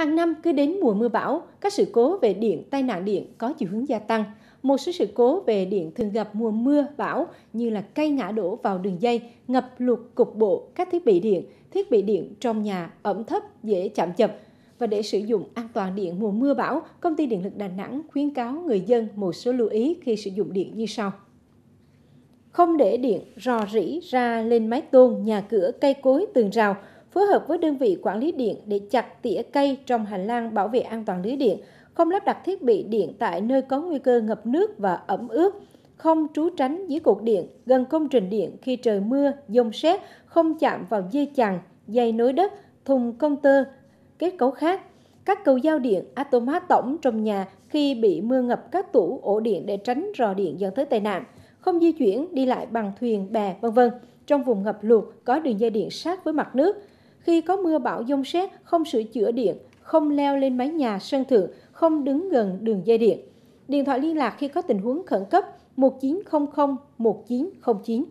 Hàng năm cứ đến mùa mưa bão, các sự cố về điện, tai nạn điện có chiều hướng gia tăng. Một số sự cố về điện thường gặp mùa mưa bão như là cây ngã đổ vào đường dây, ngập lụt cục bộ các thiết bị điện, thiết bị điện trong nhà ẩm thấp, dễ chạm chập. Và để sử dụng an toàn điện mùa mưa bão, Công ty Điện lực Đà Nẵng khuyến cáo người dân một số lưu ý khi sử dụng điện như sau. Không để điện rò rỉ ra lên mái tôn, nhà cửa, cây cối, tường rào – phối hợp với đơn vị quản lý điện để chặt tỉa cây trong hành lang bảo vệ an toàn lưới điện, không lắp đặt thiết bị điện tại nơi có nguy cơ ngập nước và ẩm ướt, không trú tránh dưới cột điện, gần công trình điện khi trời mưa, dông xét, không chạm vào dây chằng, dây nối đất, thùng công tơ, kết cấu khác. Các cầu giao điện atom hóa tổng trong nhà khi bị mưa ngập các tủ ổ điện để tránh rò điện dẫn tới tai nạn, không di chuyển, đi lại bằng thuyền, bè, vân vân. Trong vùng ngập lụt có đường dây điện sát với mặt nước, khi có mưa bão dông xét không sửa chữa điện, không leo lên mái nhà sân thượng, không đứng gần đường dây điện. Điện thoại liên lạc khi có tình huống khẩn cấp 1900 1909.